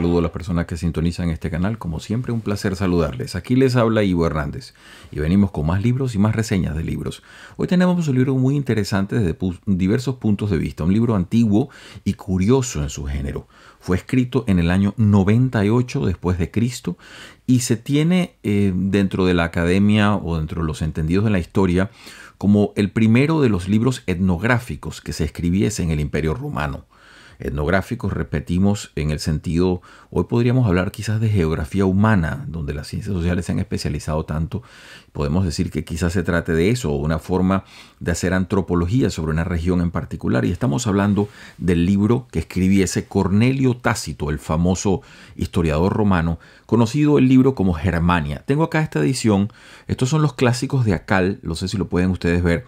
saludo a las personas que sintonizan este canal. Como siempre, un placer saludarles. Aquí les habla Ivo Hernández y venimos con más libros y más reseñas de libros. Hoy tenemos un libro muy interesante desde diversos puntos de vista, un libro antiguo y curioso en su género. Fue escrito en el año 98 después de Cristo y se tiene eh, dentro de la academia o dentro de los entendidos de la historia como el primero de los libros etnográficos que se escribiese en el Imperio Romano etnográficos, repetimos en el sentido, hoy podríamos hablar quizás de geografía humana, donde las ciencias sociales se han especializado tanto, podemos decir que quizás se trate de eso, una forma de hacer antropología sobre una región en particular, y estamos hablando del libro que escribiese Cornelio Tácito, el famoso historiador romano, conocido el libro como Germania. Tengo acá esta edición, estos son los clásicos de Acal, no sé si lo pueden ustedes ver,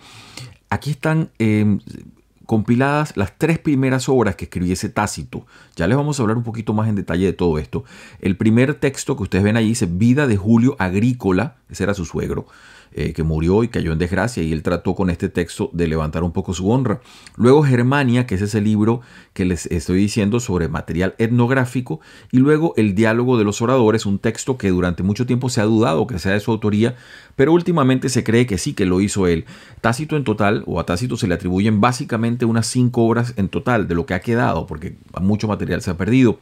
aquí están... Eh, compiladas las tres primeras obras que escribiese Tácito. Ya les vamos a hablar un poquito más en detalle de todo esto. El primer texto que ustedes ven allí dice Vida de Julio Agrícola, ese era su suegro. Eh, que murió y cayó en desgracia, y él trató con este texto de levantar un poco su honra. Luego Germania, que es ese libro que les estoy diciendo sobre material etnográfico, y luego El diálogo de los oradores, un texto que durante mucho tiempo se ha dudado que sea de su autoría, pero últimamente se cree que sí, que lo hizo él. Tácito en total, o a Tácito se le atribuyen básicamente unas cinco obras en total de lo que ha quedado, porque mucho material se ha perdido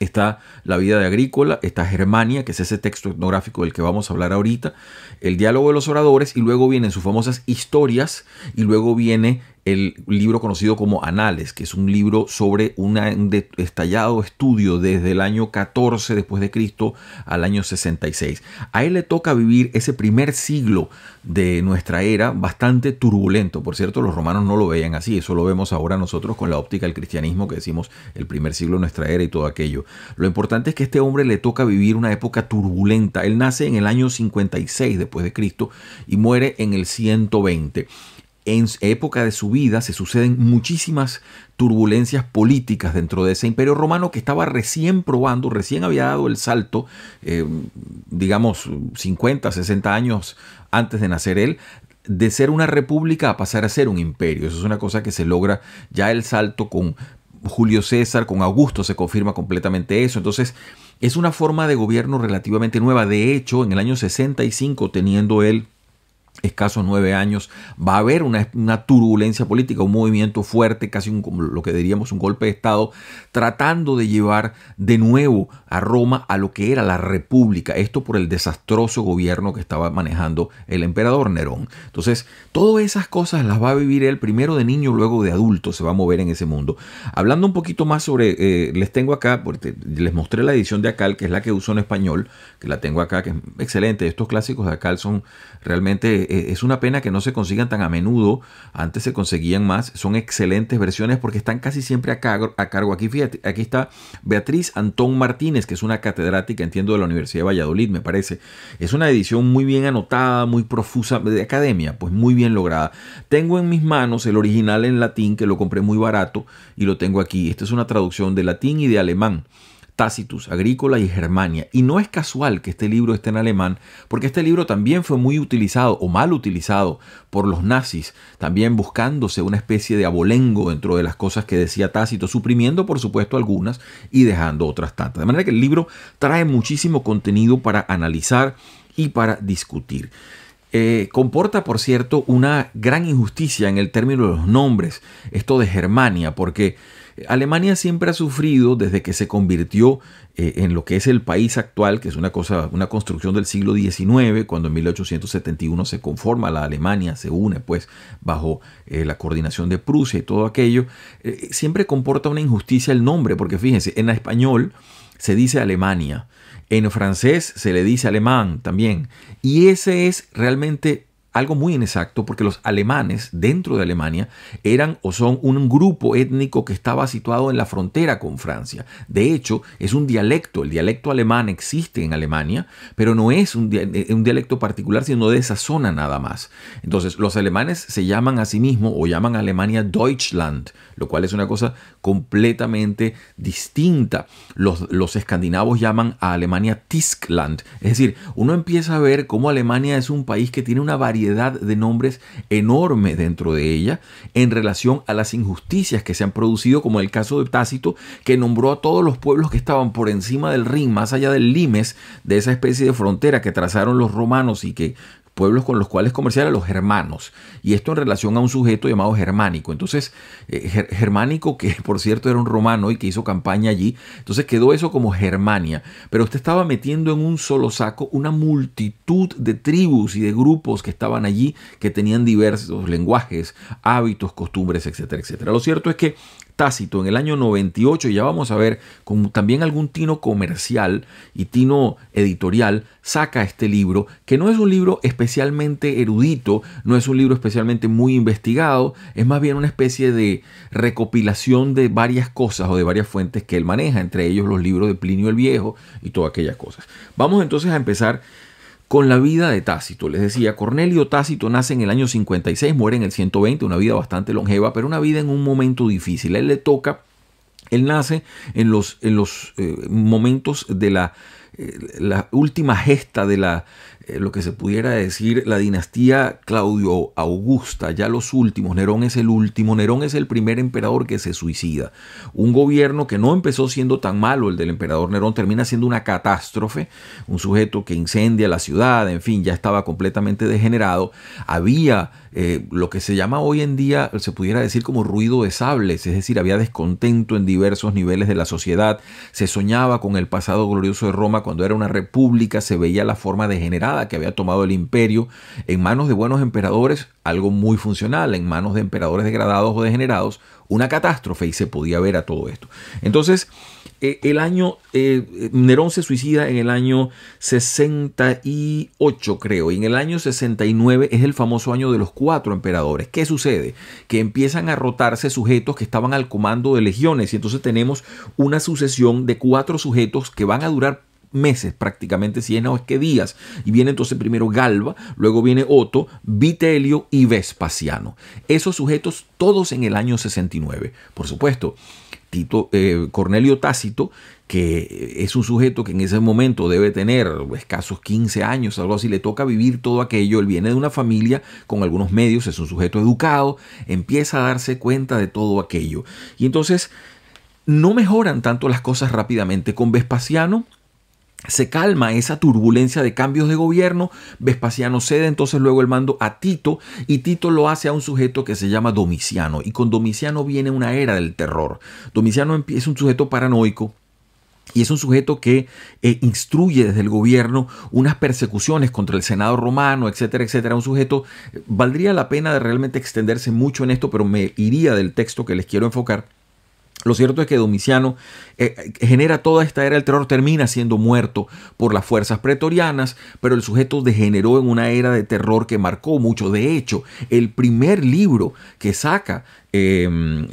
está La vida de Agrícola, está Germania, que es ese texto etnográfico del que vamos a hablar ahorita, el diálogo de los oradores, y luego vienen sus famosas historias, y luego viene el libro conocido como Anales, que es un libro sobre un estallado estudio desde el año 14 después de Cristo al año 66. A él le toca vivir ese primer siglo de nuestra era bastante turbulento. Por cierto, los romanos no lo veían así, eso lo vemos ahora nosotros con la óptica del cristianismo que decimos el primer siglo de nuestra era y todo aquello. Lo importante es que a este hombre le toca vivir una época turbulenta. Él nace en el año 56 después de Cristo y muere en el 120 en época de su vida se suceden muchísimas turbulencias políticas dentro de ese imperio romano que estaba recién probando, recién había dado el salto, eh, digamos 50, 60 años antes de nacer él, de ser una república a pasar a ser un imperio. Eso es una cosa que se logra ya el salto con Julio César, con Augusto se confirma completamente eso. Entonces, es una forma de gobierno relativamente nueva. De hecho, en el año 65, teniendo él escasos nueve años, va a haber una, turbulencia política, un movimiento fuerte, casi lo que diríamos un golpe de Estado, tratando de llevar de nuevo a Roma a lo que era la República, esto por el desastroso gobierno que estaba manejando el emperador Nerón. Entonces, todas esas cosas las va a vivir él primero de niño, luego de adulto, se va a mover en ese mundo. Hablando un poquito más sobre, eh, les tengo acá, porque les mostré la edición de Acal, que es la que uso en español, que la tengo acá, que es excelente, estos clásicos de Acal son realmente eh, es una pena que no se consigan tan a menudo. Antes se conseguían más. Son excelentes versiones porque están casi siempre a cargo. A cargo. Aquí, fíjate, aquí está Beatriz Antón Martínez, que es una catedrática, entiendo, de la Universidad de Valladolid, me parece. Es una edición muy bien anotada, muy profusa, de academia, pues muy bien lograda. Tengo en mis manos el original en latín, que lo compré muy barato y lo tengo aquí. Esta es una traducción de latín y de alemán. Tacitus Agrícola y Germania. Y no es casual que este libro esté en alemán, porque este libro también fue muy utilizado o mal utilizado por los nazis, también buscándose una especie de abolengo dentro de las cosas que decía Tácito, suprimiendo por supuesto algunas y dejando otras tantas. De manera que el libro trae muchísimo contenido para analizar y para discutir. Eh, comporta, por cierto, una gran injusticia en el término de los nombres, esto de Germania, porque Alemania siempre ha sufrido desde que se convirtió eh, en lo que es el país actual, que es una cosa, una construcción del siglo XIX, cuando en 1871 se conforma la Alemania, se une pues bajo eh, la coordinación de Prusia y todo aquello, siempre comporta una injusticia el nombre, porque fíjense, en español se dice Alemania, en francés se le dice alemán también. Y ese es realmente algo muy inexacto porque los alemanes dentro de Alemania eran o son un grupo étnico que estaba situado en la frontera con Francia. De hecho, es un dialecto, el dialecto alemán existe en Alemania, pero no es un, eh, dialecto particular, sino de esa zona nada más. Entonces, los alemanes se llaman a sí mismos o llaman a Alemania Deutschland, lo cual es una cosa completamente distinta. Los, los escandinavos llaman a Alemania Tiskland, es decir, uno empieza a ver cómo Alemania es un país que tiene una variedad de nombres enorme dentro de ella en relación a las injusticias que se han producido, como el caso de Tácito, que nombró a todos los pueblos que estaban por encima del Rin, más allá del Limes, de esa especie de frontera que trazaron los romanos y que pueblos con los cuales comerciar a los germanos. Y esto en relación a un sujeto llamado Germánico. Entonces, eh, Germánico, que por cierto era un romano y que hizo campaña allí, entonces quedó eso como Germania. Pero usted estaba metiendo en un solo saco una multitud de tribus y de grupos que estaban allí, que tenían diversos lenguajes, hábitos, costumbres, etcétera, etcétera. Lo cierto es que Tácito en el año 98, ya vamos a ver, como también algún tino comercial y tino editorial, saca este libro, que no es un libro especialmente erudito, no es un libro especialmente muy investigado, es más bien una especie de recopilación de varias cosas o de varias fuentes que él maneja, entre ellos los libros de Plinio el Viejo y todas aquellas cosas. Vamos entonces a empezar con la vida de Tácito. Les decía, Cornelio Tácito nace en el año 56, muere en el 120, una vida bastante longeva, pero una vida en un momento difícil. A él le toca, él nace en los, en los eh, momentos de la la última gesta de la, eh, lo que se pudiera decir, la dinastía Claudio Augusta, ya los últimos, Nerón es el último, Nerón es el primer emperador que se suicida. Un gobierno que no empezó siendo tan malo el del emperador Nerón, termina siendo una catástrofe, un sujeto que incendia la ciudad, en fin, ya estaba completamente degenerado. Había eh, lo que se llama hoy en día, se pudiera decir como ruido de sables, es decir, había descontento en diversos niveles de la sociedad, se soñaba con el pasado glorioso de Roma, cuando era una república, se veía la forma degenerada que había tomado el imperio en manos de buenos emperadores, algo muy funcional, en manos de emperadores degradados o degenerados, una catástrofe y se podía ver a todo esto. Entonces, eh, el año, eh, Nerón se suicida en el año 68, creo, y en el año 69 es el famoso año de los cuatro emperadores. ¿Qué sucede? Que empiezan a rotarse sujetos que estaban al comando de legiones y entonces tenemos una sucesión de cuatro sujetos que van a durar meses prácticamente, si es no es que días. Y viene entonces primero Galba, luego viene Otto, Vitelio y Vespasiano. Esos sujetos todos en el año 69. Por supuesto, Tito, eh, Cornelio Tácito, que es un sujeto que en ese momento debe tener escasos 15 años, algo así, le toca vivir todo aquello, él viene de una familia con algunos medios, es un sujeto educado, empieza a darse cuenta de todo aquello. Y entonces no mejoran tanto las cosas rápidamente con Vespasiano, se calma esa turbulencia de cambios de gobierno, Vespasiano cede entonces luego el mando a Tito y Tito lo hace a un sujeto que se llama Domiciano y con Domiciano viene una era del terror. Domiciano es un sujeto paranoico y es un sujeto que eh, instruye desde el gobierno unas persecuciones contra el Senado romano, etcétera, etcétera. Un sujeto, eh, valdría la pena de realmente extenderse mucho en esto, pero me iría del texto que les quiero enfocar. Lo cierto es que Domiciano eh, eh, genera toda esta era del terror, termina siendo muerto por las fuerzas pretorianas, pero el sujeto degeneró en una era de terror que marcó mucho. De hecho, el primer libro que saca em,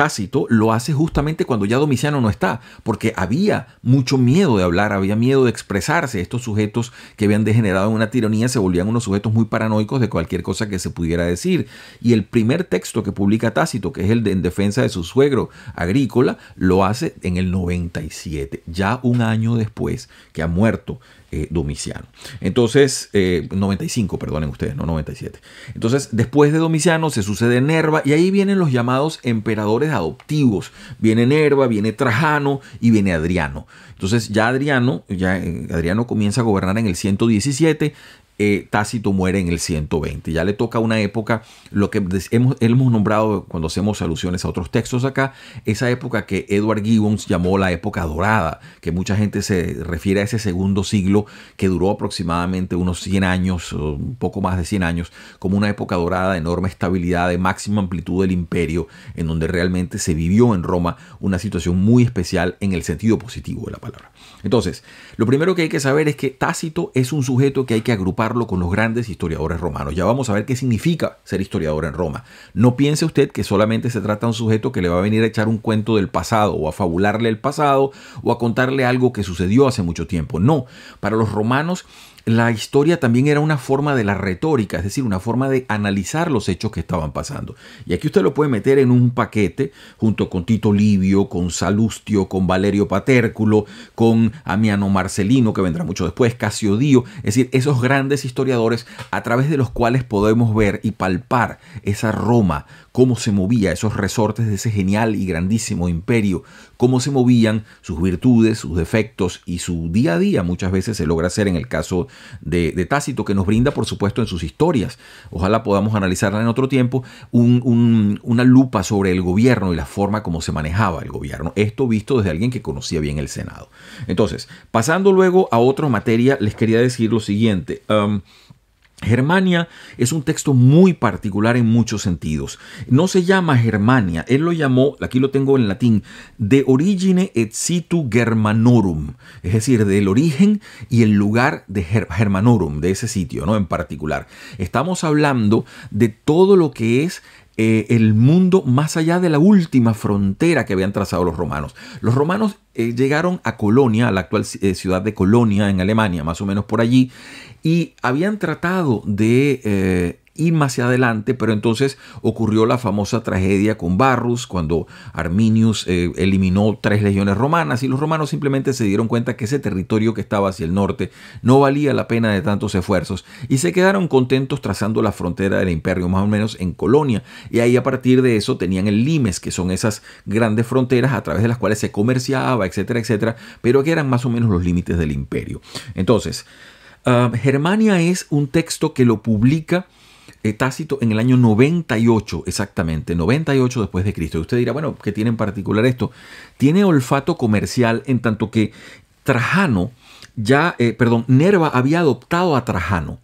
Tácito lo hace justamente cuando ya Domiciano no está, porque había mucho miedo de hablar, había miedo de expresarse. Estos sujetos que habían degenerado en una tiranía se volvían unos sujetos muy paranoicos de cualquier cosa que se pudiera decir. Y el primer texto que publica Tácito, que es el de En defensa de su suegro Agrícola, lo hace en el 97, ya un año después que ha muerto eh, Domiciano. Entonces, 95, eh, perdonen ustedes, no 97. Entonces, después de Domiciano se sucede Nerva y ahí vienen los llamados emperadores adoptivos. Viene Nerva, viene Trajano y viene Adriano. Entonces, ya Adriano, ya eh, Adriano comienza a gobernar en el 117, eh, Tácito muere en el 120. Ya le toca una época, lo que hemos, hemos, nombrado cuando hacemos alusiones a otros textos acá, esa época que Edward Gibbons llamó la época dorada, que mucha gente se refiere a ese segundo siglo que duró aproximadamente unos 100 años, un poco más de 100 años, como una época dorada de enorme estabilidad, de máxima amplitud del imperio, en donde realmente se vivió en Roma una situación muy especial en el sentido positivo de la palabra. Entonces, lo primero que hay que saber es que Tácito es un sujeto que hay que agrupar con los grandes historiadores romanos. Ya vamos a ver qué significa ser historiador en Roma. No piense usted que solamente se trata de un sujeto que le va a venir a echar un cuento del pasado o a fabularle el pasado o a contarle algo que sucedió hace mucho tiempo. No, para los romanos la historia también era una forma de la retórica, es decir, una forma de analizar los hechos que estaban pasando. Y aquí usted lo puede meter en un paquete junto con Tito Livio, con Salustio, con Valerio Patérculo, con Amiano Marcelino, que vendrá mucho después, Casiodío, es decir, esos grandes historiadores a través de los cuales podemos ver y palpar esa Roma cómo se movía esos resortes de ese genial y grandísimo imperio, cómo se movían sus virtudes, sus defectos y su día a día muchas veces se logra hacer en el caso de, Tácito, que nos brinda por supuesto en sus historias, ojalá podamos analizarla en otro tiempo, una lupa sobre el gobierno y la forma como se manejaba el gobierno, esto visto desde alguien que conocía bien el Senado. Entonces, pasando luego a otra materia, les quería decir lo siguiente. Germania es un texto muy particular en muchos sentidos. No se llama Germania, él lo llamó, aquí lo tengo en latín, de origine et situ germanorum, es decir, del origen y el lugar de germanorum, de ese sitio, ¿no? En particular. Estamos hablando de todo lo que es eh, el mundo más allá de la última frontera que habían trazado los romanos. Los romanos eh, llegaron a Colonia, a la actual eh, ciudad de Colonia en Alemania, más o menos por allí, y habían tratado de y más adelante, pero entonces ocurrió la famosa tragedia con Barrus, cuando Arminius eh, eliminó tres legiones romanas y los romanos simplemente se dieron cuenta que ese territorio que estaba hacia el norte no valía la pena de tantos esfuerzos y se quedaron contentos trazando la frontera del imperio más o menos en Colonia y ahí a partir de eso tenían el limes, que son esas grandes fronteras a través de las cuales se comerciaba, etcétera, etcétera, pero que eran más o menos los límites del imperio. Entonces, ah, Germania es un texto que lo publica eh, tácito en el año 98, exactamente, 98 después de Cristo. Y usted dirá, bueno, ¿qué tiene en particular esto? Tiene olfato comercial en tanto que Trajano ya, eh, perdón, Nerva había adoptado a Trajano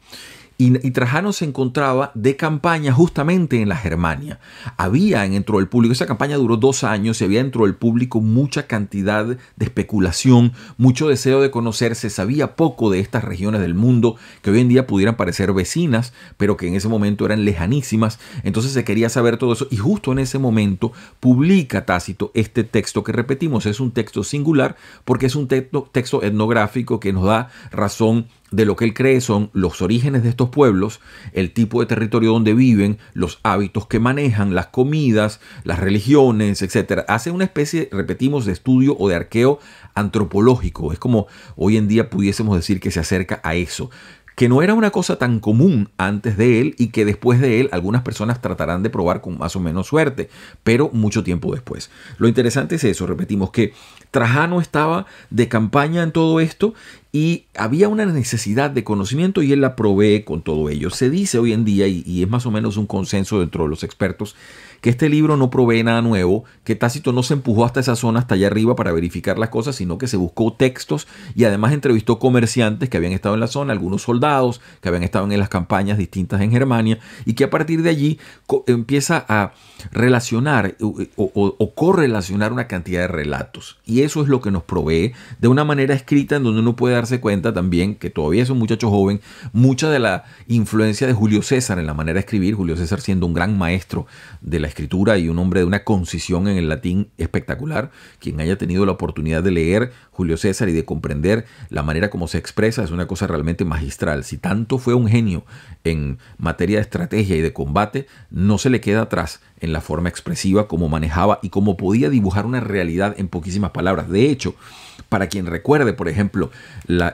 y, Trajano se encontraba de campaña justamente en la Germania. Había dentro del público, esa campaña duró dos años y había dentro del público mucha cantidad de especulación, mucho deseo de conocerse. Sabía poco de estas regiones del mundo que hoy en día pudieran parecer vecinas, pero que en ese momento eran lejanísimas. Entonces se quería saber todo eso y justo en ese momento publica Tácito este texto que repetimos. Es un texto singular porque es un texto etnográfico que nos da razón de lo que él cree son los orígenes de estos pueblos, el tipo de territorio donde viven, los hábitos que manejan, las comidas, las religiones, etc. Hace una especie, repetimos, de estudio o de arqueo antropológico. Es como hoy en día pudiésemos decir que se acerca a eso que no era una cosa tan común antes de él y que después de él algunas personas tratarán de probar con más o menos suerte, pero mucho tiempo después. Lo interesante es eso, repetimos, que Trajano estaba de campaña en todo esto y había una necesidad de conocimiento y él la provee con todo ello. Se dice hoy en día, y, y es más o menos un consenso dentro de los expertos, que este libro no provee nada nuevo, que Tácito no se empujó hasta esa zona, hasta allá arriba para verificar las cosas, sino que se buscó textos y además entrevistó comerciantes que habían estado en la zona, algunos soldados que habían estado en las campañas distintas en Germania y que a partir de allí empieza a relacionar o, correlacionar una cantidad de relatos. Y eso es lo que nos provee de una manera escrita en donde uno puede darse cuenta también que todavía es un muchacho joven, mucha de la influencia de Julio César en la manera de escribir, Julio César siendo un gran maestro de la escritura y un hombre de una concisión en el latín espectacular. Quien haya tenido la oportunidad de leer Julio César y de comprender la manera como se expresa es una cosa realmente magistral. Si tanto fue un genio en materia de estrategia y de combate, no se le queda atrás en la forma expresiva como manejaba y como podía dibujar una realidad en poquísimas palabras. De hecho, para quien recuerde, por ejemplo,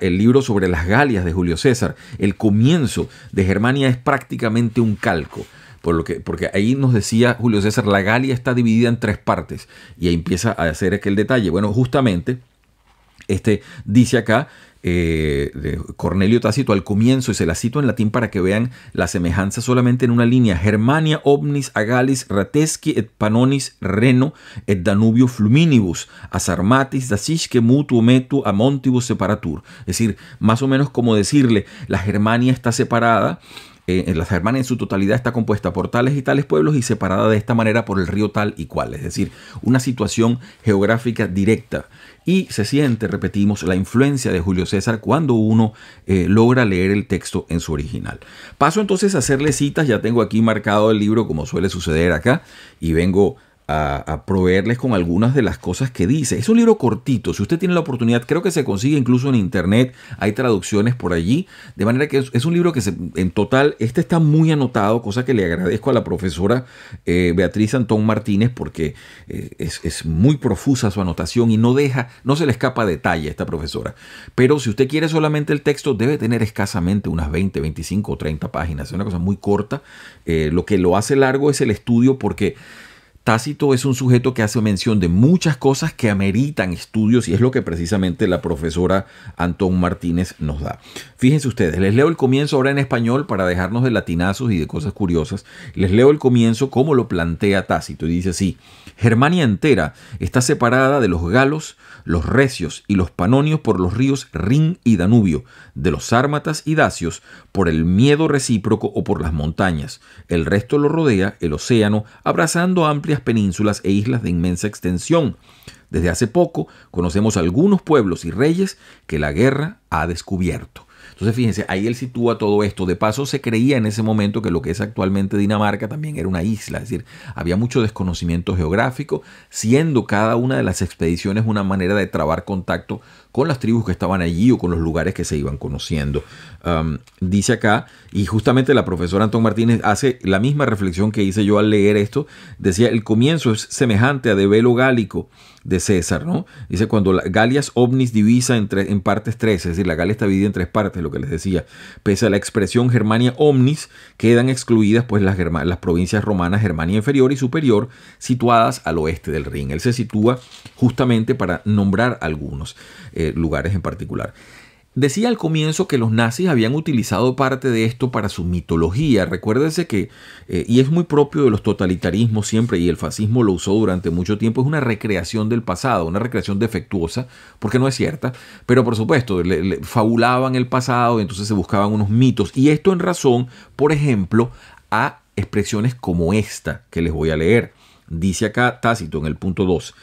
el libro sobre las Galias de Julio César, el comienzo de Germania es prácticamente un calco lo que, porque ahí nos decía Julio César, la Galia está dividida en tres partes y ahí empieza a hacer aquel detalle. Bueno, justamente, este dice acá eh, de Cornelio Tácito al comienzo, y se la cito en latín para que vean la semejanza solamente en una línea: Germania omnis agalis ratesci et panonis reno et Danubio fluminibus, asarmatis dasisque mutu metu amontibus separatur. Es decir, más o menos como decirle: la Germania está separada eh, eh, la Germania en su totalidad está compuesta por tales y tales pueblos y separada de esta manera por el río tal y cual, es decir, una situación geográfica directa. Y se siente, repetimos, la influencia de Julio César cuando uno eh, logra leer el texto en su original. Paso entonces a hacerle citas, ya tengo aquí marcado el libro como suele suceder acá, y vengo a, proveerles con algunas de las cosas que dice. Es un libro cortito, si usted tiene la oportunidad, creo que se consigue incluso en internet, hay traducciones por allí, de manera que es, un libro que en total, este está muy anotado, cosa que le agradezco a la profesora eh, Beatriz Antón Martínez porque eh, es, muy profusa su anotación y no deja, no se le escapa detalle a esta profesora. Pero si usted quiere solamente el texto, debe tener escasamente unas 20, 25 o 30 páginas, es una cosa muy corta, eh, lo que lo hace largo es el estudio porque... Tácito es un sujeto que hace mención de muchas cosas que ameritan estudios y es lo que precisamente la profesora Antón Martínez nos da. Fíjense ustedes, les leo el comienzo ahora en español para dejarnos de latinazos y de cosas curiosas. Les leo el comienzo como lo plantea Tácito y dice así, Germania entera está separada de los galos los recios y los panonios por los ríos Rin y Danubio, de los sármatas y dacios por el miedo recíproco o por las montañas. El resto lo rodea el océano, abrazando amplias penínsulas e islas de inmensa extensión. Desde hace poco conocemos algunos pueblos y reyes que la guerra ha descubierto. Entonces, fíjense, ahí él sitúa todo esto. De paso, se creía en ese momento que lo que es actualmente Dinamarca también era una isla, es decir, había mucho desconocimiento geográfico, siendo cada una de las expediciones una manera de trabar contacto con las tribus que estaban allí o con los lugares que se iban conociendo. dice acá, y justamente la profesora Antón Martínez hace la misma reflexión que hice yo al leer esto, decía, el comienzo es semejante a de velo gálico de César, ¿no? Dice, cuando la Galias Omnis divisa en, en partes tres, es decir, la Galia está dividida en tres partes, lo que les decía, pese a la expresión Germania Omnis, quedan excluidas pues las, las provincias romanas Germania inferior y superior, situadas al oeste del Rin. Él se sitúa justamente para nombrar algunos. Eh, lugares en particular. Decía al comienzo que los nazis habían utilizado parte de esto para su mitología. Recuérdese que, eh, y es muy propio de los totalitarismos siempre, y el fascismo lo usó durante mucho tiempo, es una recreación del pasado, una recreación defectuosa, porque no es cierta, pero por supuesto, fabulaban el pasado y entonces se buscaban unos mitos. Y esto en razón, por ejemplo, a expresiones como esta que les voy a leer. Dice acá Tácito en el punto 2.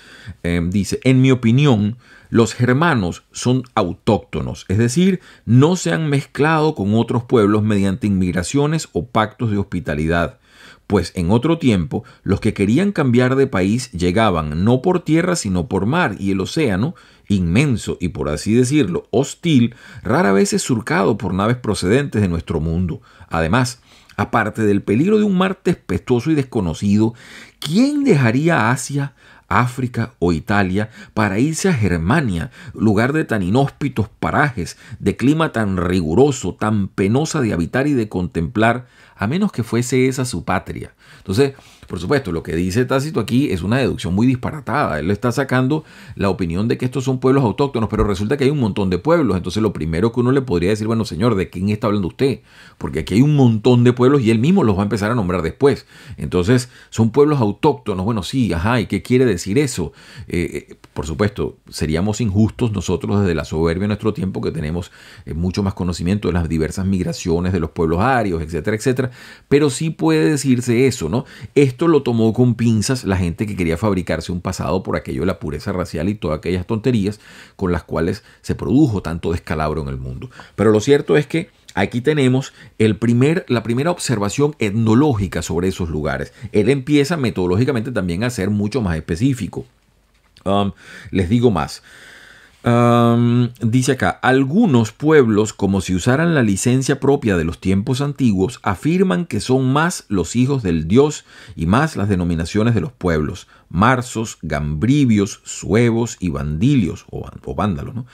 Eh, dice, en mi opinión, los germanos son autóctonos, es decir, no se han mezclado con otros pueblos mediante inmigraciones o pactos de hospitalidad. Pues en otro tiempo, los que querían cambiar de país llegaban no por tierra sino por mar y el océano, inmenso y por así decirlo, hostil, rara vez es surcado por naves procedentes de nuestro mundo. Además, Aparte del peligro de un mar tempestuoso y desconocido, ¿quién dejaría Asia, África o Italia para irse a Germania, lugar de tan inhóspitos parajes, de clima tan riguroso, tan penosa de habitar y de contemplar, a menos que fuese esa su patria? Entonces, por supuesto, lo que dice Tácito aquí es una deducción muy disparatada. Él le está sacando la opinión de que estos son pueblos autóctonos, pero resulta que hay un montón de pueblos. Entonces lo primero que uno le podría decir, bueno, señor, ¿de quién está hablando usted? Porque aquí hay un montón de pueblos y él mismo los va a empezar a nombrar después. Entonces, son pueblos autóctonos. Bueno, sí, ajá, ¿y qué quiere decir eso? Eh, eh, por supuesto, seríamos injustos nosotros desde la soberbia de nuestro tiempo que tenemos eh, mucho más conocimiento de las diversas migraciones de los pueblos arios, etcétera, etcétera. Pero sí puede decirse eso, ¿no? Esto lo tomó con pinzas la gente que quería fabricarse un pasado por aquello de la pureza racial y todas aquellas tonterías con las cuales se produjo tanto descalabro en el mundo. Pero lo cierto es que aquí tenemos el primer, la primera observación etnológica sobre esos lugares. Él empieza metodológicamente también a ser mucho más específico. Um, les digo más dice acá, algunos pueblos, como si usaran la licencia propia de los tiempos antiguos, afirman que son más los hijos del Dios y más las denominaciones de los pueblos marzos, gambrivios, suevos y vandilios o, vándalos, ¿no?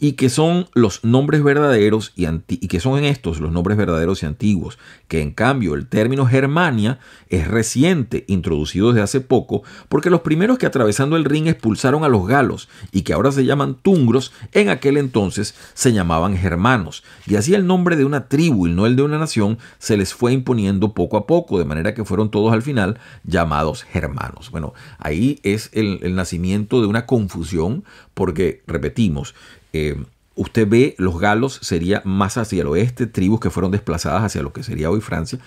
y que son los nombres verdaderos y, y que son en estos los nombres verdaderos y antiguos, que en cambio el término Germania es reciente, introducido desde hace poco, porque los primeros que atravesando el Rin expulsaron a los galos y que ahora se llaman tungros, en aquel entonces se llamaban germanos, y así el nombre de una tribu y no el de una nación se les fue imponiendo poco a poco, de manera que fueron todos al final llamados germanos. Bueno, Ahí es el, nacimiento de una confusión porque, repetimos, eh, usted ve los galos sería más hacia el oeste, tribus que fueron desplazadas hacia lo que sería hoy Francia.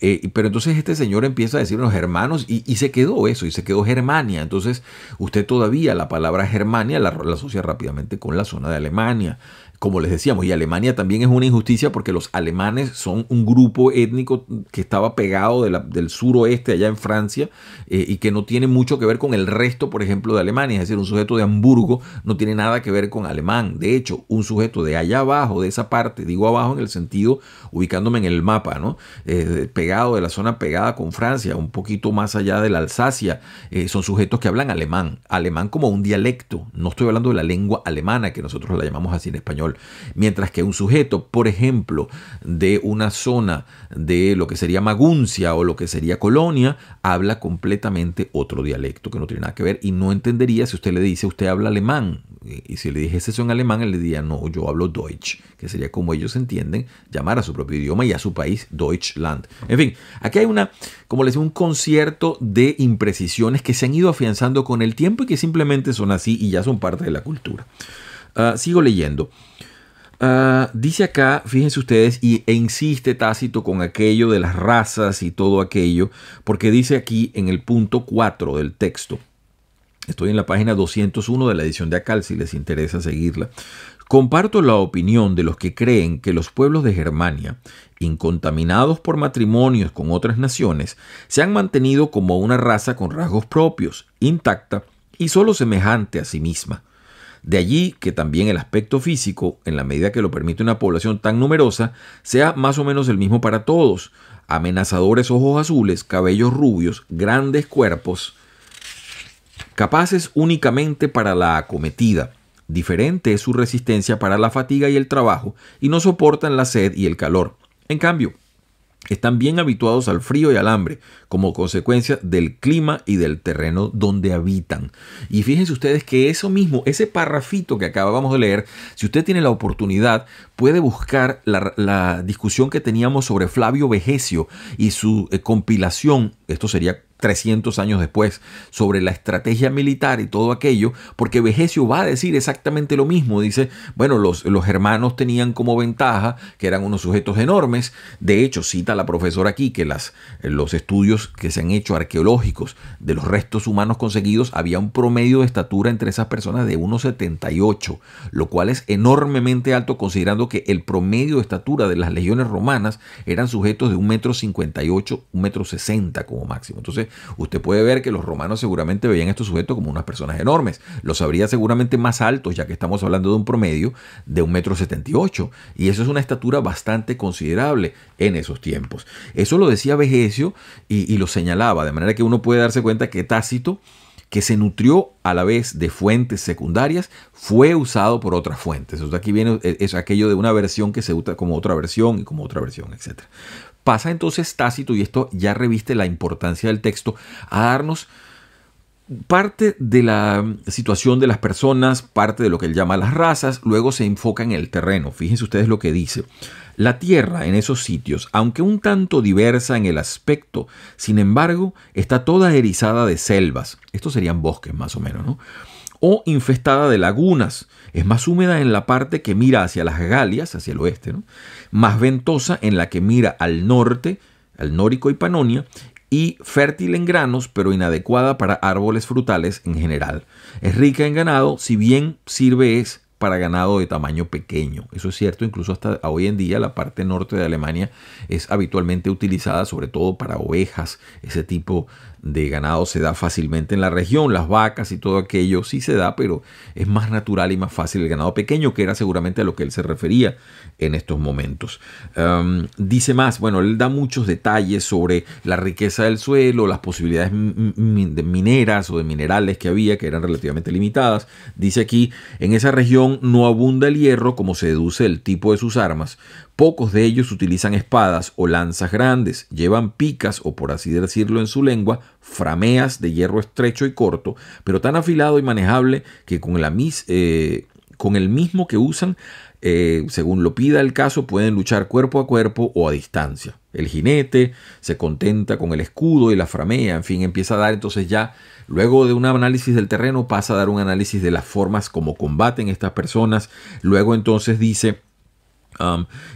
Eh, pero entonces este señor empieza a decirnos hermanos y, se quedó eso, y se quedó Germania. Entonces usted todavía la palabra Germania la, la asocia rápidamente con la zona de Alemania como les decíamos, y Alemania también es una injusticia porque los alemanes son un grupo étnico que estaba pegado del suroeste allá en Francia eh, y que no tiene mucho que ver con el resto, por ejemplo, de Alemania. Es decir, un sujeto de Hamburgo no tiene nada que ver con alemán. De hecho, un sujeto de allá abajo, de esa parte, digo abajo en el sentido ubicándome en el mapa, ¿no? Eh, pegado de la zona pegada con Francia, un poquito más allá de la Alsacia, eh, son sujetos que hablan alemán, alemán como un dialecto. No estoy hablando de la lengua alemana que nosotros la llamamos así en español mientras que un sujeto, por ejemplo, de una zona de lo que sería Maguncia o lo que sería Colonia, habla completamente otro dialecto que no tiene nada que ver y no entendería si usted le dice, usted habla alemán, y si le dijese eso en alemán, él le diría, no, yo hablo Deutsch, que sería como ellos entienden llamar a su propio idioma y a su país Deutschland. En fin, aquí hay una, como les digo, un concierto de imprecisiones que se han ido afianzando con el tiempo y que simplemente son así y ya son parte de la cultura. Ah, sigo leyendo. Ah, dice acá, fíjense ustedes, y, e insiste Tácito con aquello de las razas y todo aquello, porque dice aquí en el punto 4 del texto, estoy en la página 201 de la edición de Acal, si les interesa seguirla, comparto la opinión de los que creen que los pueblos de Germania, incontaminados por matrimonios con otras naciones, se han mantenido como una raza con rasgos propios, intacta y solo semejante a sí misma de allí que también el aspecto físico, en la medida que lo permite una población tan numerosa, sea más o menos el mismo para todos. Amenazadores ojos azules, cabellos rubios, grandes cuerpos, capaces únicamente para la acometida. Diferente es su resistencia para la fatiga y el trabajo, y no soportan la sed y el calor. En cambio, están bien habituados al frío y al hambre como consecuencia del clima y del terreno donde habitan. Y fíjense ustedes que eso mismo, ese parrafito que acabamos de leer, si usted tiene la oportunidad, puede buscar la, discusión que teníamos sobre Flavio Vegesio y su eh, compilación, esto sería 300 años después, sobre la estrategia militar y todo aquello, porque Vegesio va a decir exactamente lo mismo. Dice, bueno, los, los hermanos tenían como ventaja que eran unos sujetos enormes. De hecho, cita la profesora aquí que los estudios que se han hecho arqueológicos de los restos humanos conseguidos, había un promedio de estatura entre esas personas de 1,78, lo cual es enormemente alto considerando que el promedio de estatura de las legiones romanas eran sujetos de 1,58 1,60 como máximo. Entonces, Usted puede ver que los romanos seguramente veían a estos sujetos como unas personas enormes. Los habría seguramente más altos, ya que estamos hablando de un promedio de 1,78m. Y eso es una estatura bastante considerable en esos tiempos. Eso lo decía Vegesio y, lo señalaba, de manera que uno puede darse cuenta que Tácito que se nutrió a la vez de fuentes secundarias, fue usado por otras fuentes. aquí viene es aquello de una versión que se usa como otra versión y como otra versión, etc. Pasa entonces Tácito, y esto ya reviste la importancia del texto, a darnos parte de la situación de las personas, parte de lo que él llama las razas, luego se enfoca en el terreno. Fíjense ustedes lo que dice. La tierra en esos sitios, aunque un tanto diversa en el aspecto, sin embargo, está toda erizada de selvas. Estos serían bosques más o menos, ¿no? o infestada de lagunas. Es más húmeda en la parte que mira hacia las Galias, hacia el oeste, más ventosa en la que mira al norte, al Nórico y Panonia, y fértil en granos, pero inadecuada para árboles frutales en general. Es rica en ganado, si bien sirve es para ganado de tamaño pequeño. Eso es cierto, incluso hasta hoy en día la parte norte de Alemania es habitualmente utilizada sobre todo para ovejas, ese tipo de ganado se da fácilmente en la región, las vacas y todo aquello sí se da, pero es más natural y más fácil el ganado pequeño, que era seguramente a lo que él se refería en estos momentos. dice más, bueno, él da muchos detalles sobre la riqueza del suelo, las posibilidades de mineras o de minerales que había, que eran relativamente limitadas. Dice aquí, en esa región no abunda el hierro como se deduce el tipo de sus armas, Pocos de ellos utilizan espadas o lanzas grandes, llevan picas o por así decirlo en su lengua, frameas de hierro estrecho y corto, pero tan afilado y manejable que con, eh, con el mismo que usan, eh, según lo pida el caso, pueden luchar cuerpo a cuerpo o a distancia. El jinete se contenta con el escudo y la framea, en fin, empieza a dar entonces ya, luego de un análisis del terreno, pasa a dar un análisis de las formas como combaten estas personas, luego entonces dice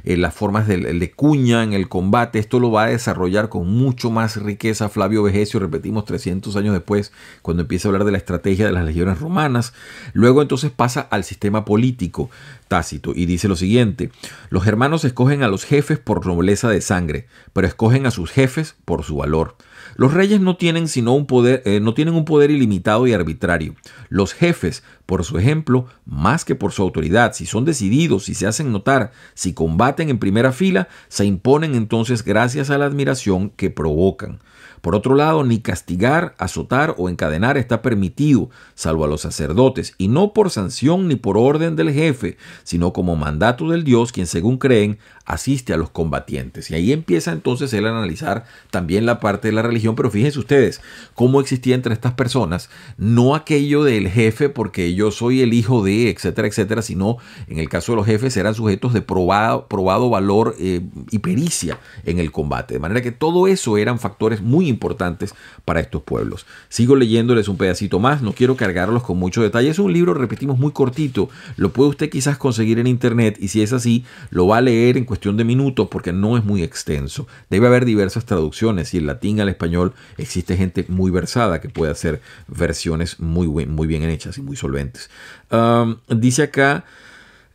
eh, las formas de, cuña en el combate, esto lo va a desarrollar con mucho más riqueza Flavio Vegesio, repetimos 300 años después, cuando empieza a hablar de la estrategia de las legiones romanas. Luego entonces pasa al sistema político tácito y dice lo siguiente, los hermanos escogen a los jefes por nobleza de sangre, pero escogen a sus jefes por su valor. Los reyes no tienen sino un poder, eh, no tienen un poder ilimitado y arbitrario. Los jefes, por su ejemplo, más que por su autoridad, si son decididos, si se hacen notar, si combaten en primera fila, se imponen entonces gracias a la admiración que provocan. Por otro lado, ni castigar, azotar o encadenar está permitido, salvo a los sacerdotes, y no por sanción ni por orden del jefe, sino como mandato del Dios, quien según creen asiste a los combatientes. Y ahí empieza entonces él a analizar también la parte de la religión, pero fíjense ustedes cómo existía entre estas personas no aquello del jefe porque yo soy el hijo de, etcétera, etcétera, sino en el caso de los jefes eran sujetos de probado, probado valor eh, y pericia en el combate. De manera que todo eso eran factores muy importantes para estos pueblos. Sigo leyéndoles un pedacito más, no quiero cargarlos con mucho detalle. Es un libro, repetimos, muy cortito. Lo puede usted quizás conseguir en internet y si es así, lo va a leer en cuestión cuestión de minutos porque no es muy extenso. Debe haber diversas traducciones y el latín al español existe gente muy versada que puede hacer versiones muy, muy bien hechas y muy solventes. dice acá...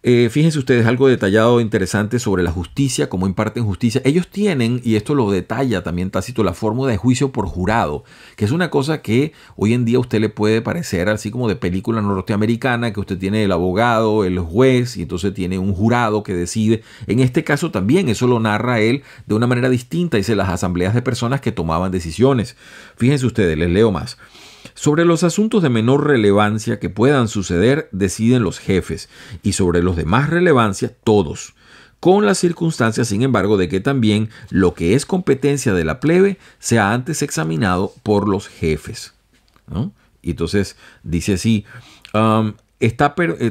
Eh, fíjense ustedes algo detallado interesante sobre la justicia, cómo imparten justicia. Ellos tienen, y esto lo detalla también Tácito, la fórmula de juicio por jurado, que es una cosa que hoy en día a usted le puede parecer así como de película norteamericana, que usted tiene el abogado, el juez, y entonces tiene un jurado que decide. En este caso también eso lo narra él de una manera distinta, dice las asambleas de personas que tomaban decisiones. Fíjense ustedes, les leo más. Sobre los asuntos de menor relevancia que puedan suceder deciden los jefes y sobre los de más relevancia todos con la circunstancia, sin embargo, de que también lo que es competencia de la plebe sea antes examinado por los jefes. Y entonces dice así, um, eh,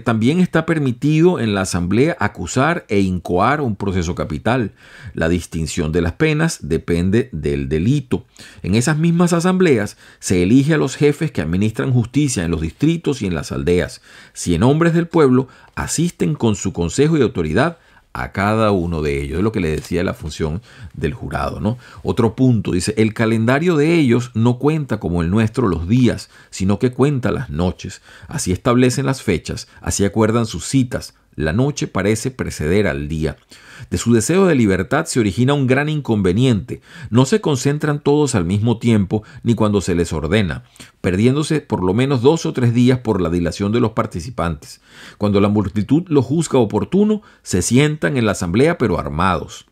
también está permitido en la Asamblea acusar e incoar un proceso capital. La distinción de las penas depende del delito. En esas mismas asambleas se elige a los jefes que administran justicia en los distritos y en las aldeas. en hombres del pueblo asisten con su consejo y autoridad a cada uno de ellos. Es lo que le decía la función del jurado. ¿no? Otro punto, dice, el calendario de ellos no cuenta como el nuestro los días, sino que cuenta las noches. Así establecen las fechas, así acuerdan sus citas. La noche parece preceder al día. De su deseo de libertad se origina un gran inconveniente. No se concentran todos al mismo tiempo ni cuando se les ordena, perdiéndose por lo menos dos o tres días por la dilación de los participantes. Cuando la multitud lo juzga oportuno, se sientan en la asamblea pero armados.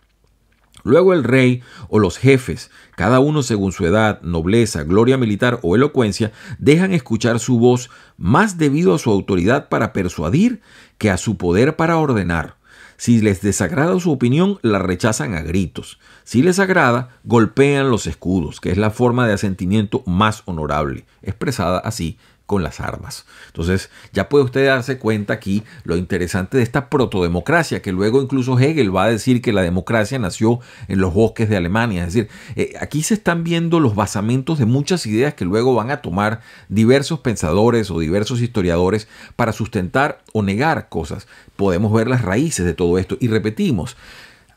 Luego el rey o los jefes, cada uno según su edad, nobleza, gloria militar o elocuencia, dejan escuchar su voz más debido a su autoridad para persuadir que a su poder para ordenar. Si les desagrada su opinión, la rechazan a gritos. Si les agrada, golpean los escudos, que es la forma de asentimiento más honorable, expresada así con las armas. Entonces, ya puede usted darse cuenta aquí lo interesante de esta protodemocracia, que luego incluso Hegel va a decir que la democracia nació en los bosques de Alemania. Es decir, eh, aquí se están viendo los basamentos de muchas ideas que luego van a tomar diversos pensadores o diversos historiadores para sustentar o negar cosas. Podemos ver las raíces de todo esto. Y repetimos,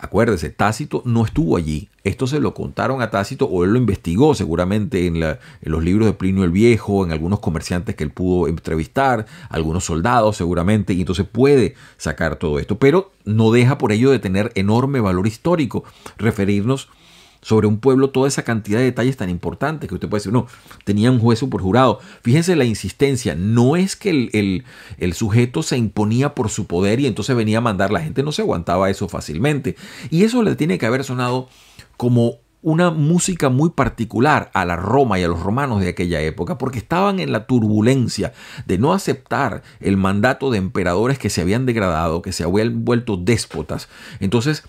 Acuérdese, Tácito no estuvo allí. Esto se lo contaron a Tácito o él lo investigó seguramente en, los libros de Plinio el Viejo, en algunos comerciantes que él pudo entrevistar, algunos soldados seguramente, y entonces puede sacar todo esto. Pero no deja por ello de tener enorme valor histórico referirnos sobre un pueblo toda esa cantidad de detalles tan importantes que usted puede decir, no, tenía un juez por jurado. Fíjense la insistencia, no es que el, el, sujeto se imponía por su poder y entonces venía a mandar, la gente no se aguantaba eso fácilmente. Y eso le tiene que haber sonado como una música muy particular a la Roma y a los romanos de aquella época, porque estaban en la turbulencia de no aceptar el mandato de emperadores que se habían degradado, que se habían vuelto déspotas. Entonces,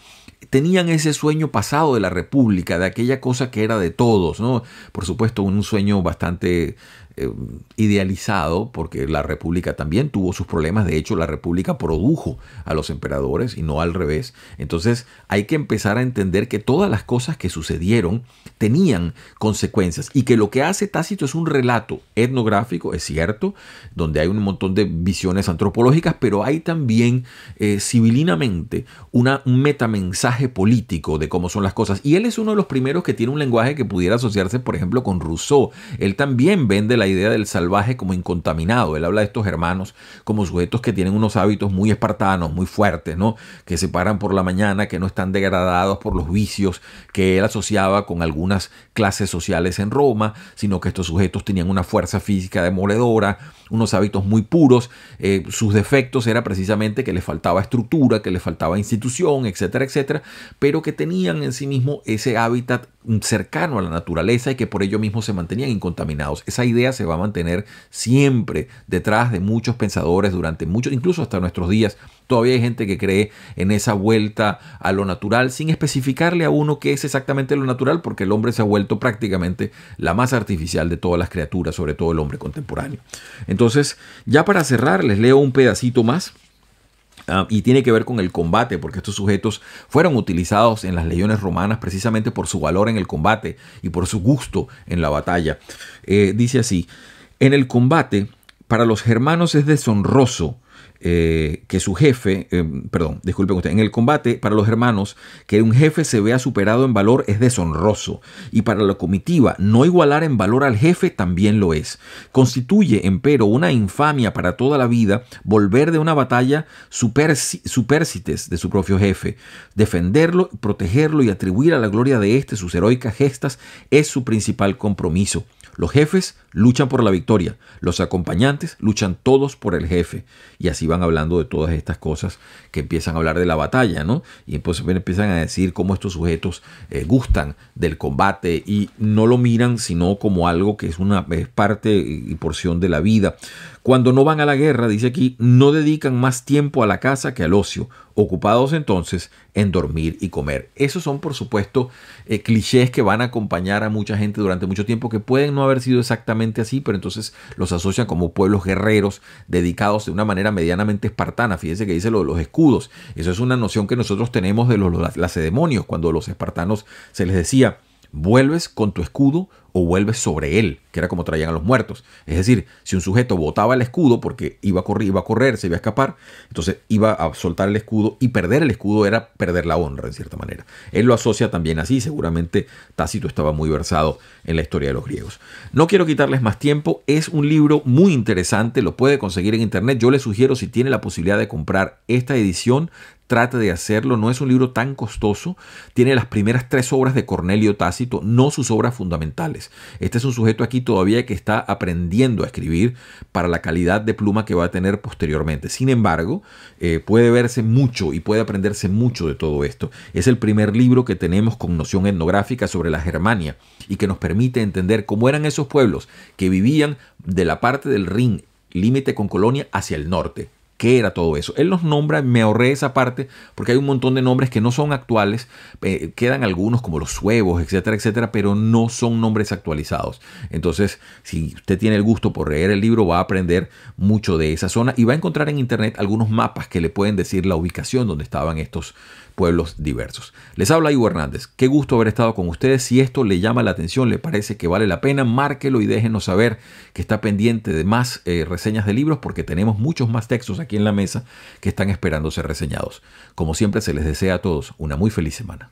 tenían ese sueño pasado de la República, de aquella cosa que era de todos, ¿no? Por supuesto, un sueño bastante eh, idealizado, porque la República también tuvo sus problemas, de hecho la República produjo a los emperadores y no al revés. Entonces hay que empezar a entender que todas las cosas que sucedieron tenían consecuencias y que lo que hace Tácito es un relato etnográfico, es cierto, donde hay un montón de visiones antropológicas, pero hay también eh, civilinamente una, un metamensaje político de cómo son las cosas. Y él es uno de los primeros que tiene un lenguaje que pudiera asociarse, por ejemplo, con Rousseau. Él también vende la idea del salvaje como incontaminado. Él habla de estos hermanos como sujetos que tienen unos hábitos muy espartanos, muy fuertes, ¿no? Que se paran por la mañana, que no están degradados por los vicios que él asociaba con algunas clases sociales en Roma, sino que estos sujetos tenían una fuerza física demoledora, unos hábitos muy puros. Eh, sus defectos era precisamente que les faltaba estructura, que les faltaba institución, etcétera, etcétera, pero que tenían en sí mismo ese hábitat cercano a la naturaleza y que por ello mismo se mantenían incontaminados. Esa idea se va a mantener siempre detrás de muchos pensadores durante muchos, incluso hasta nuestros días. Todavía hay gente que cree en esa vuelta a lo natural sin especificarle a uno qué es exactamente lo natural, porque el hombre se ha vuelto prácticamente la más artificial de todas las criaturas, sobre todo el hombre contemporáneo. Entonces, ya para cerrar, les leo un pedacito más Ah, y tiene que ver con el combate, porque estos sujetos fueron utilizados en las legiones romanas precisamente por su valor en el combate y por su gusto en la batalla. Eh, dice así, en el combate, para los germanos es deshonroso eh, que su jefe, eh, perdón, disculpen usted, en el combate para los hermanos, que un jefe se vea superado en valor es deshonroso y para la comitiva no igualar en valor al jefe también lo es. Constituye, empero, una infamia para toda la vida volver de una batalla supércites de su propio jefe. Defenderlo, protegerlo y atribuir a la gloria de éste sus heroicas gestas es su principal compromiso. Los jefes luchan por la victoria, los acompañantes luchan todos por el jefe. Y así van hablando de todas estas cosas que empiezan a hablar de la batalla, ¿no? Y entonces pues empiezan a decir cómo estos sujetos eh, gustan del combate y no lo miran sino como algo que es una es parte y porción de la vida. Cuando no van a la guerra, dice aquí, no dedican más tiempo a la casa que al ocio, ocupados entonces en dormir y comer. Esos son, por supuesto, eh, clichés que van a acompañar a mucha gente durante mucho tiempo, que pueden no haber sido exactamente así, pero entonces los asocian como pueblos guerreros, dedicados de una manera medianamente espartana. Fíjense que dice lo de los escudos. Eso es una noción que nosotros tenemos de los lacedemonios, cuando a los espartanos se les decía, vuelves con tu escudo o vuelve sobre él, que era como traían a los muertos. Es decir, si un sujeto botaba el escudo porque iba a correr, iba a correr, se iba a escapar, entonces iba a soltar el escudo y perder el escudo era perder la honra en cierta manera. Él lo asocia también así, seguramente Tácito estaba muy versado en la historia de los griegos. No quiero quitarles más tiempo, es un libro muy interesante, lo puede conseguir en internet. Yo le sugiero si tiene la posibilidad de comprar esta edición, trate de hacerlo. No es un libro tan costoso. Tiene las primeras tres obras de Cornelio Tácito, no sus obras fundamentales. Este es un sujeto aquí todavía que está aprendiendo a escribir para la calidad de pluma que va a tener posteriormente. Sin embargo, eh, puede verse mucho y puede aprenderse mucho de todo esto. Es el primer libro que tenemos con noción etnográfica sobre la Germania y que nos permite entender cómo eran esos pueblos que vivían de la parte del Rin límite con Colonia hacia el norte qué era todo eso. Él los nombra, me ahorré esa parte porque hay un montón de nombres que no son actuales, eh, quedan algunos como los huevos, etcétera, etcétera, pero no son nombres actualizados. Entonces, si usted tiene el gusto por leer el libro, va a aprender mucho de esa zona y va a encontrar en internet algunos mapas que le pueden decir la ubicación donde estaban estos pueblos diversos. Les habla Ivo Hernández. Qué gusto haber estado con ustedes. Si esto le llama la atención, le parece que vale la pena, márquelo y déjenos saber que está pendiente de más eh, reseñas de libros porque tenemos muchos más textos aquí en la mesa que están esperando ser reseñados. Como siempre, se les desea a todos una muy feliz semana.